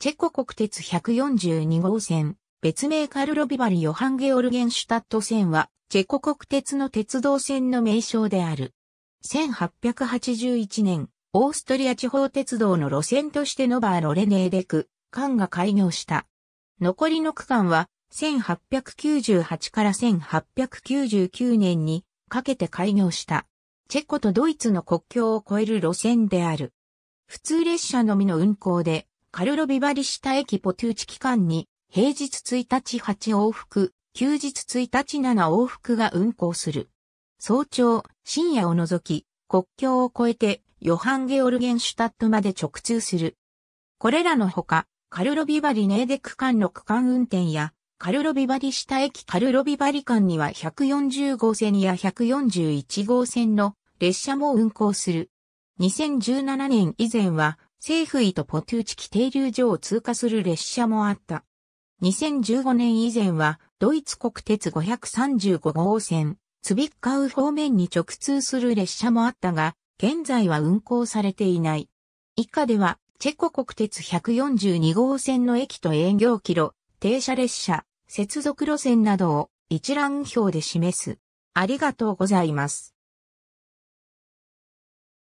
チェコ国鉄142号線、別名カルロビバリ・ヨハンゲオルゲンシュタット線は、チェコ国鉄の鉄道線の名称である。1881年、オーストリア地方鉄道の路線としてノバー・ロレネーデク、間が開業した。残りの区間は、1898から1899年にかけて開業した。チェコとドイツの国境を越える路線である。普通列車のみの運行で、カルロビバリシタ駅ポトゥーチ期間に、平日1日8往復、休日1日7往復が運行する。早朝、深夜を除き、国境を越えて、ヨハンゲオルゲンシュタットまで直通する。これらのほか、カルロビバリネーデ区間の区間運転や、カルロビバリ下駅カルロビバリ間には140号線や141号線の列車も運行する。2017年以前は政府井とポテューチキ停留所を通過する列車もあった。2015年以前は、ドイツ国鉄535号線、ツビッカウ方面に直通する列車もあったが、現在は運行されていない。以下では、チェコ国鉄142号線の駅と営業キロ、停車列車、接続路線などを一覧表で示す。ありがとうございます。